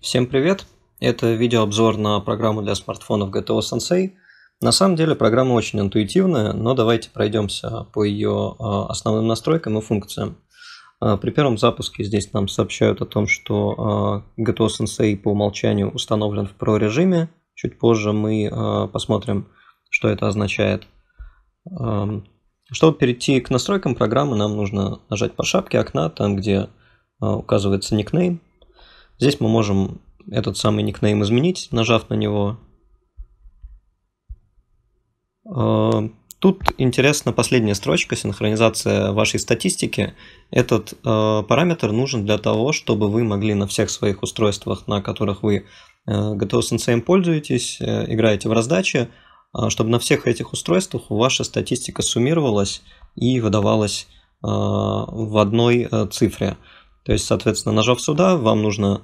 Всем привет! Это видеообзор на программу для смартфонов GTO Sensei. На самом деле программа очень интуитивная, но давайте пройдемся по ее а, основным настройкам и функциям. А, при первом запуске здесь нам сообщают о том, что а, GTO Sensei по умолчанию установлен в Pro режиме. Чуть позже мы посмотрим, что это означает. Чтобы перейти к настройкам программы, нам нужно нажать по шапке окна, там где указывается никнейм, Здесь мы можем этот самый никнейм изменить, нажав на него. Э, тут интересна последняя строчка, синхронизация вашей статистики. Этот э, параметр нужен для того, чтобы вы могли на всех своих устройствах, на которых вы э, GTO Sensei пользуетесь, э, играете в раздачи, чтобы на всех этих устройствах ваша статистика суммировалась и выдавалась в одной цифре. То есть, соответственно, нажав сюда, вам нужно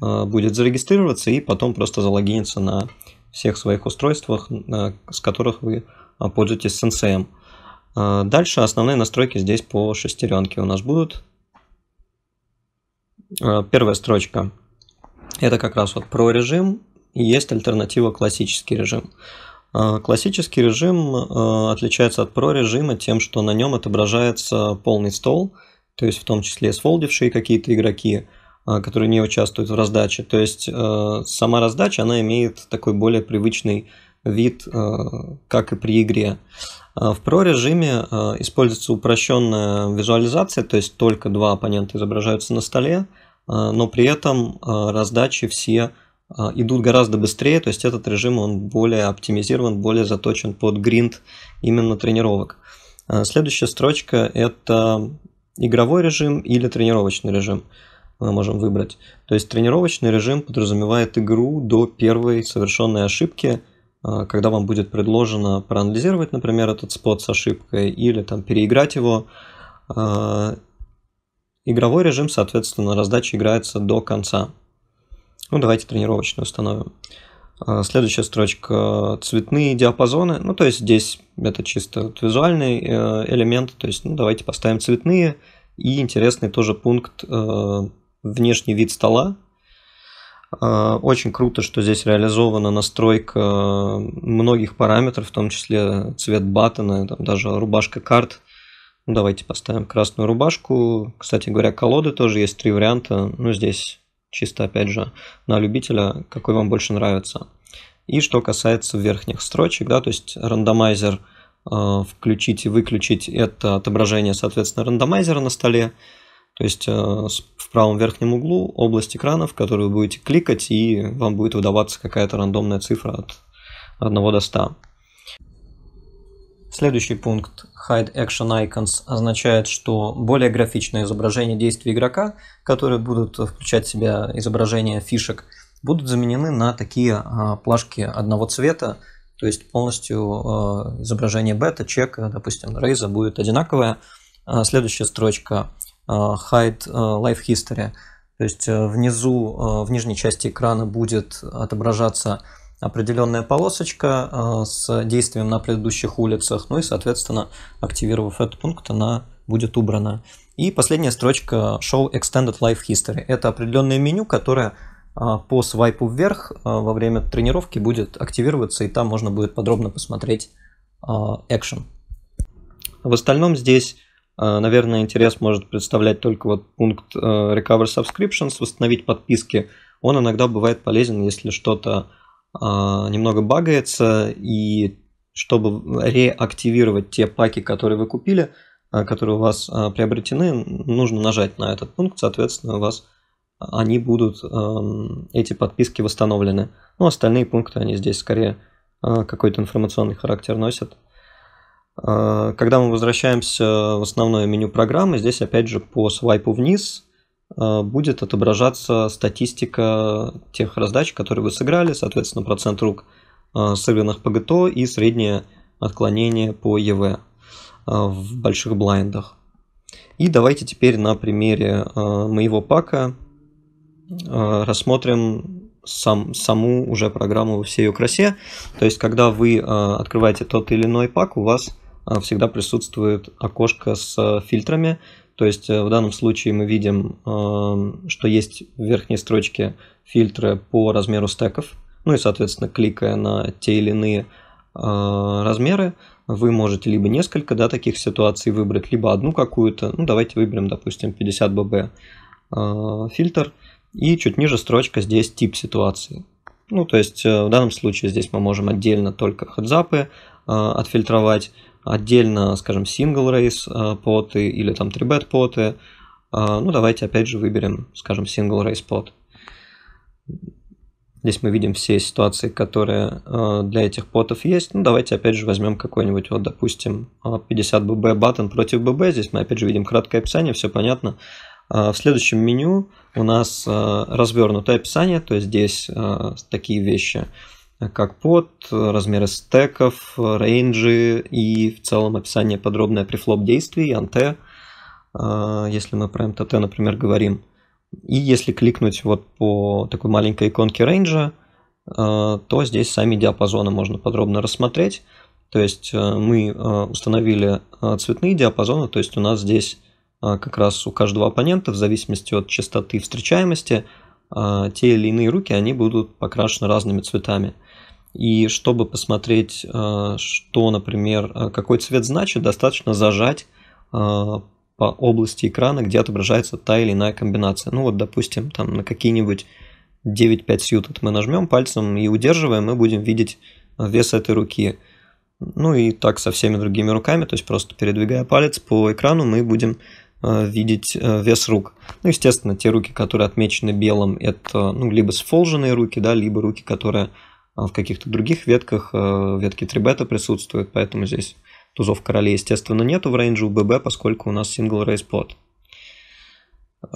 а, будет зарегистрироваться и потом просто залогиниться на всех своих устройствах, с которых вы а, пользуетесь Sensei. А, дальше основные настройки здесь по шестеренке у нас будут. Первая строчка. Это как раз вот про режим. есть альтернатива классический режим. Классический режим отличается от про режима тем, что на нем отображается полный стол, то есть в том числе сфолдившие какие-то игроки, а, которые не участвуют в раздаче. То есть э, сама раздача, она имеет такой более привычный вид, э, как и при игре. А, в Pro режиме э, используется упрощенная визуализация, то есть только два оппонента изображаются на столе, а, но при этом раздачи все идут гораздо быстрее, то есть этот режим он более оптимизирован, более заточен под гринд именно тренировок. Следующая строчка – это игровой режим или тренировочный режим мы можем выбрать. То есть тренировочный режим подразумевает игру до первой совершенной ошибки, а, когда вам будет предложено проанализировать, например, этот спот с ошибкой или там переиграть его. А, игровой режим, соответственно, раздача играется до конца. Ну, давайте тренировочный установим. А, следующая строчка – цветные диапазоны. Ну, то есть здесь это чисто визуальный э, элемент. То есть ну, давайте поставим цветные. И интересный тоже пункт э, внешний вид стола. А, очень круто, что здесь реализована настройка многих параметров, в том числе цвет баттона, там даже рубашка карт. Ну, давайте поставим красную рубашку. Кстати говоря, колоды тоже есть три варианта. Ну, здесь чисто, опять же, на любителя, какой вам больше нравится. И что касается верхних строчек, да, то есть рандомайзер а, – включить и выключить это отображение, соответственно, рандомайзера на столе. То есть э, в правом верхнем углу область экрана, в которую вы будете кликать, и вам будет выдаваться какая-то рандомная цифра от 1 до 100. Следующий пункт Hide Action Icons означает, что более графичное изображение действий игрока, которые будут включать в себя изображение фишек, будут заменены на такие а, плашки одного цвета, то есть полностью а, изображение бета, чека, допустим, рейза будет одинаковое. А, следующая строчка Э, hide э, Life History. То есть э, внизу, в нижней части экрана будет отображаться определенная полосочка с действием на предыдущих улицах, ну и, соответственно, активировав этот пункт, она будет убрана. И последняя строчка Show Extended Life History. Это определенное меню, которое по свайпу вверх во время тренировки будет активироваться, и там можно будет подробно посмотреть экшен. В остальном здесь а, наверное, интерес может представлять только вот пункт э, Recover Subscriptions, восстановить подписки. Он иногда бывает полезен, если что-то а, немного багается, и чтобы реактивировать те паки, которые вы купили, а, которые у вас приобретены, нужно нажать на этот пункт, соответственно, у вас они будут, эм, эти подписки восстановлены. Ну, остальные пункты, они здесь скорее э, какой-то информационный характер носят. Э, когда мы возвращаемся в основное меню программы, здесь опять же по свайпу вниз э, будет отображаться статистика тех раздач, которые вы сыграли, соответственно, процент рук э, сыгранных по ГТО и среднее отклонение по ЕВ в больших блайндах. И давайте теперь на примере моего пака рассмотрим сам, саму уже программу во всей ее красе. То есть, когда вы открываете тот или иной пак, у вас а, всегда присутствует окошко с э, фильтрами. То есть э, в данном случае мы видим, эм, что есть в верхней строчке фильтры по размеру стеков. Ну и, соответственно, кликая на те или иные э, размеры, вы можете либо несколько да, таких ситуаций выбрать, либо одну какую-то. Ну, давайте выберем, допустим, 50 ББ фильтр. И чуть ниже строчка здесь тип ситуации. Ну, то есть в данном случае здесь мы можем отдельно только хедзапы отфильтровать, отдельно, скажем, сингл рейс э, поты или там 3-bet поты. А, ну, давайте опять же выберем, скажем, сингл рейс пот. Здесь мы видим все ситуации, которые э, для этих потов есть. Ну, давайте опять же возьмем какой-нибудь, вот, допустим, 50 а, ББ баттон против ББ. Здесь мы опять же видим краткое описание, все понятно. А, в следующем меню у нас э, развернутое описание, то есть здесь такие вещи – как под, размеры стеков, рейнджи и в целом описание подробное при префлоп действий, анте, а, если мы про МТТ, например, говорим. И если кликнуть вот по такой маленькой иконке рейнджа, а, то здесь сами диапазоны можно подробно рассмотреть. То есть э, мы э, установили э, цветные диапазоны, то есть у нас здесь как раз у каждого оппонента в зависимости от частоты встречаемости те или иные руки, они будут покрашены разными цветами. И чтобы посмотреть, а, что, например, а, какой цвет значит, достаточно зажать а, по области экрана, где отображается та или иная комбинация. Ну вот, допустим, там на какие-нибудь 9-5 сьютед мы нажмем пальцем и удерживаем, мы будем видеть вес этой руки. Ну и так со всеми другими руками, то есть просто передвигая палец по экрану, мы будем видеть вес рук. Ну, естественно, те руки, которые отмечены белым, это ну, либо сфолженные руки, да, либо руки, которые а, в каких-то других ветках э, ветки трибета присутствуют, поэтому здесь тузов королей, естественно, нету в рейнже у ББ, поскольку у нас сингл рейс плот.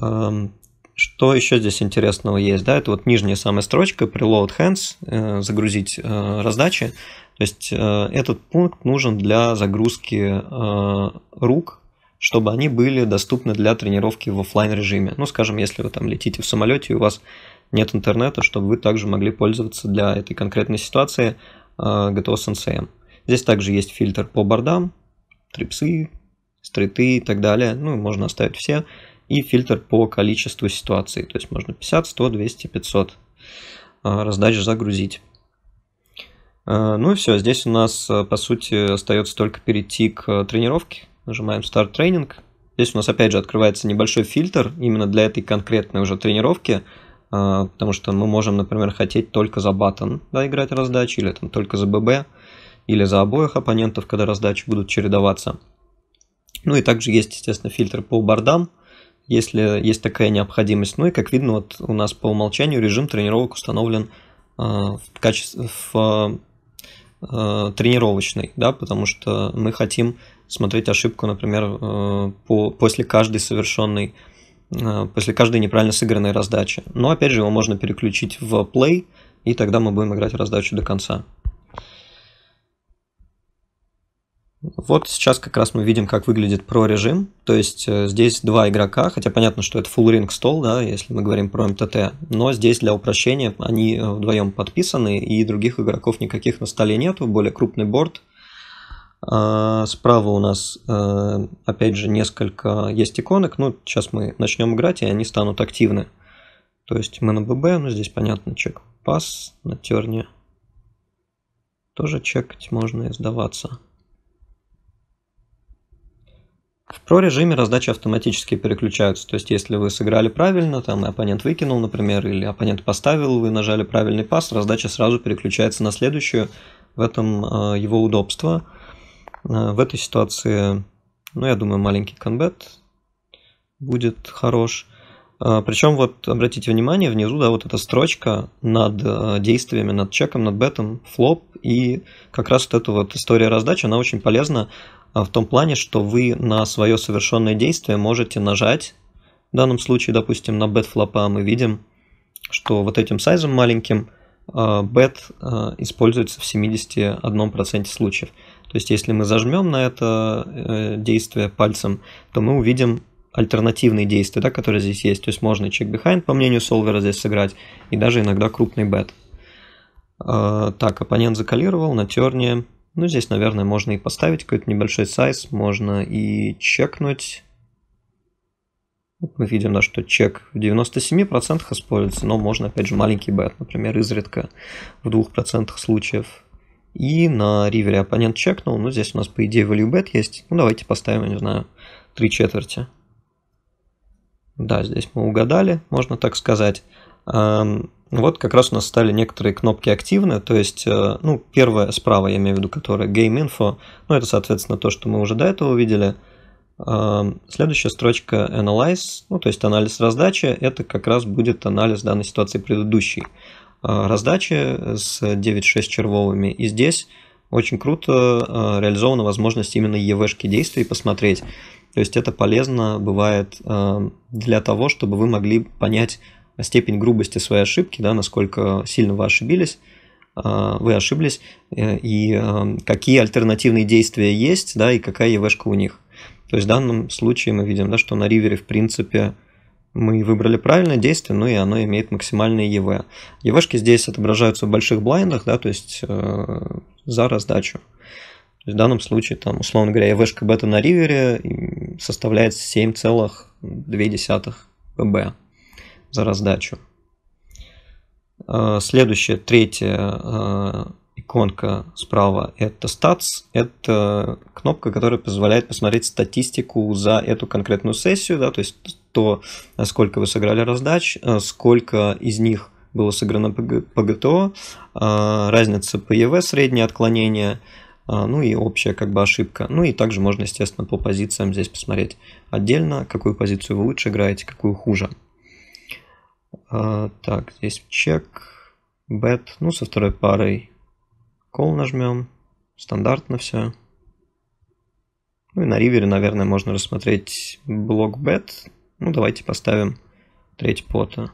Эм, что еще здесь интересного есть? Да, это вот нижняя самая строчка, при preload hands, э, загрузить э, раздачи. То есть этот пункт нужен для загрузки рук, чтобы они были доступны для тренировки в офлайн режиме. Ну, скажем, если вы там летите в самолете и у вас нет интернета, чтобы вы также могли пользоваться для этой конкретной ситуации э, GTO Sensei. Здесь также есть фильтр по бордам, трипсы, стриты и так далее. Ну, можно оставить все. И фильтр по количеству ситуаций. То есть можно 50, 100, 200, 500 раздач загрузить. Э, ну и все, здесь у нас, э, по сути, остается только перейти к тренировке. Нажимаем Start Training. Здесь у нас, опять же, открывается небольшой фильтр именно для этой конкретной уже тренировки. А, потому что мы можем, например, хотеть только за батон да, играть раздачи, или там только за ББ, или за обоих оппонентов, когда раздачи будут чередоваться. Ну и также есть, естественно, фильтр по бордам, если есть такая необходимость. Ну и, как видно, вот у нас по умолчанию режим тренировок установлен э, в качестве в, э, тренировочный, да, потому что мы хотим смотреть ошибку, например, э, по, после каждой совершенной Э, после каждой неправильно сыгранной раздачи. Но опять же его можно переключить в play, и тогда мы будем играть раздачу до конца. Вот сейчас как раз мы видим, как выглядит про режим. То есть э, здесь два игрока, хотя понятно, что это full ring стол, да, если мы говорим про МТТ, но здесь для упрощения они э, вдвоем подписаны, и других игроков никаких на столе нету, более крупный борт – а, справа у нас, а, опять же, несколько есть иконок. Ну, сейчас мы начнем играть, и они станут активны. То есть мы на ББ, но ну, здесь понятно, чек пас на терне. Тоже чекать можно и сдаваться. В про режиме раздачи автоматически переключаются. То есть, если вы сыграли правильно, там и оппонент выкинул, например, или оппонент поставил, вы нажали правильный пас, раздача сразу переключается на следующую. В этом э, его удобство. Э, в этой ситуации, ну, я думаю, маленький конбет будет хорош. Э, Причем вот обратите внимание, внизу, да, вот эта строчка над э, действиями, над чеком, над бетом, флоп, и как раз вот эта вот история раздачи, она очень полезна в том плане, что вы на свое совершенное действие можете нажать, в данном случае, допустим, на бет флопа мы видим, что вот этим сайзом маленьким – BET э, э, используется в 71% случаев. То есть, если мы зажмем на это э, действие пальцем, то мы увидим альтернативные действия, да, которые здесь есть. То есть, можно и чек-бихайнд, по мнению солвера, здесь сыграть, и даже иногда крупный бет. Так, оппонент закалировал на терне. Ну, здесь, наверное, можно и поставить какой-то небольшой сайз, можно и чекнуть мы видим, да, что чек в 97% используется, но можно, опять же, маленький бет, например, изредка в 2% случаев. И на ривере оппонент чекнул, ну, здесь у нас, по идее, value bet есть. Ну, давайте поставим, я не знаю, 3 четверти. Да, здесь мы угадали, можно так сказать. Эм, вот как раз у нас стали некоторые кнопки активны, то есть, э, ну, первая справа, я имею в виду, которая Game Info, ну, это, соответственно, то, что мы уже до этого видели – Следующая строчка Analyze, ну то есть анализ раздачи, это как раз будет анализ данной ситуации предыдущей а, раздачи с 9.6 червовыми. И здесь очень круто а, реализована возможность именно ЕВшки действий посмотреть. То есть это полезно бывает а, для того, чтобы вы могли понять степень грубости своей ошибки, да, насколько сильно вы ошибились, вы ошиблись, э, и какие альтернативные действия есть, да, и какая ЕВшка у них. То есть в данном случае мы видим, да, что на ривере, в принципе, мы выбрали правильное действие, ну и оно имеет максимальное EV. EV-шки здесь отображаются в больших блайндах, да, то есть э, за раздачу. То есть в данном случае, там, условно говоря, EV-шка бета на ривере составляет 7,2 ПБ за раздачу. Э, следующее, третье, э, иконка справа – это Stats. Это кнопка, которая позволяет посмотреть статистику за эту конкретную сессию, да, то есть то, сколько вы сыграли раздач, э, сколько из них было сыграно по ГТО, э, разница по ЕВ, среднее отклонение, э, ну и общая как бы ошибка. Ну и также можно, естественно, по позициям здесь посмотреть отдельно, какую позицию вы лучше играете, какую хуже. Так, здесь чек, бет, ну со второй парой Call нажмем. Стандартно все. Ну и на ривере, наверное, можно рассмотреть блок бет. Ну, давайте поставим треть пота.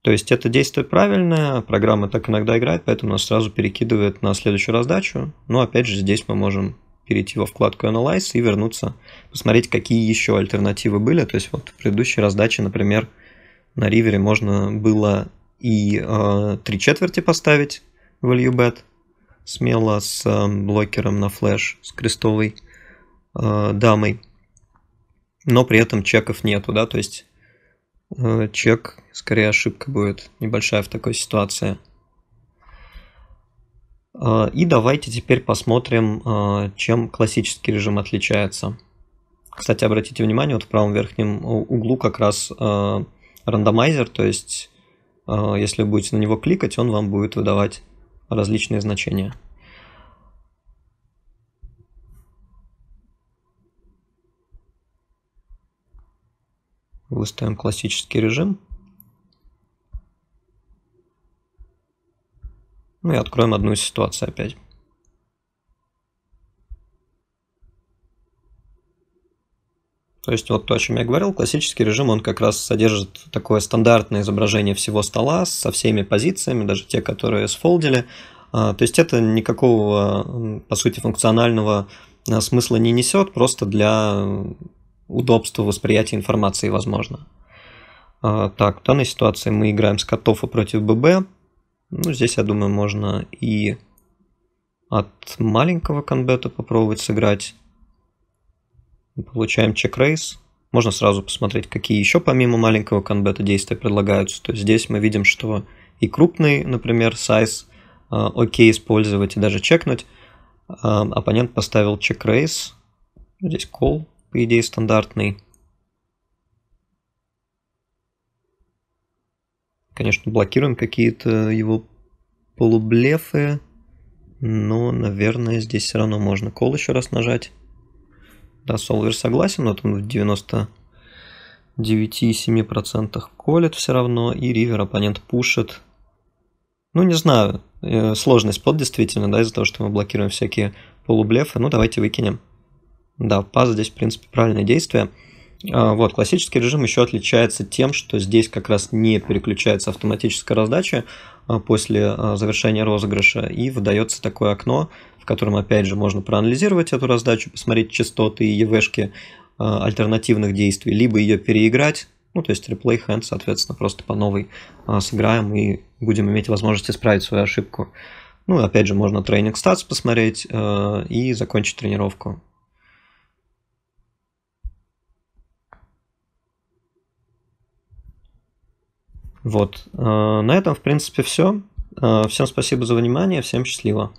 То есть это действие правильное, программа так иногда играет, поэтому нас сразу перекидывает на следующую раздачу. Но опять же здесь мы можем перейти во вкладку Analyze и вернуться, посмотреть, какие еще альтернативы были. То есть вот в предыдущей раздаче, например, на ривере можно было и э, три четверти поставить value bet смело с э, блокером на флеш, с крестовой э, дамой. Но при этом чеков нету, да, то есть э, чек, скорее ошибка будет небольшая в такой ситуации. Э, и давайте теперь посмотрим, э, чем классический режим отличается. Кстати, обратите внимание, вот в правом верхнем углу как раз э, рандомайзер, то есть а, если вы будете на него кликать, он вам будет выдавать различные значения. Выставим классический режим. Ну и откроем одну из ситуаций опять. То есть вот то, о чем я говорил, классический режим, он как раз содержит такое стандартное изображение всего стола со всеми позициями, даже те, которые сфолдили. А, то есть это никакого, по сути, функционального а, смысла не несет, просто для удобства восприятия информации, возможно. А, так, в данной ситуации мы играем с Котофа против ББ. Ну, здесь, я думаю, можно и от маленького конбета попробовать сыграть получаем чек-рейс. Можно сразу посмотреть, какие еще помимо маленького конбета действия предлагаются. То есть здесь мы видим, что и крупный, например, сайз э, окей использовать и даже чекнуть. Э, оппонент поставил чек-рейс. Здесь call, по идее, стандартный. Конечно, блокируем какие-то его полублефы, но, наверное, здесь все равно можно кол еще раз нажать. Да, Solver согласен, но там в 99,7% колет все равно, и Ривер оппонент пушит. Ну, не знаю, э, сложность под действительно, да, из-за того, что мы блокируем всякие полублефы. Ну, давайте выкинем. Да, паз здесь, в принципе, правильное действие. А, вот, классический режим еще отличается тем, что здесь как раз не переключается автоматическая раздача, а, после а, завершения розыгрыша, и выдается такое окно, в котором, опять же, можно проанализировать эту раздачу, посмотреть частоты и ЕВшки а, альтернативных действий, либо ее переиграть, ну, то есть replay hand, соответственно, просто по новой сыграем и будем иметь возможность исправить свою ошибку. Ну, опять же, можно тренинг статс посмотреть и закончить тренировку. Вот. Э, на этом, в принципе, все. Э, всем спасибо за внимание, всем счастливо.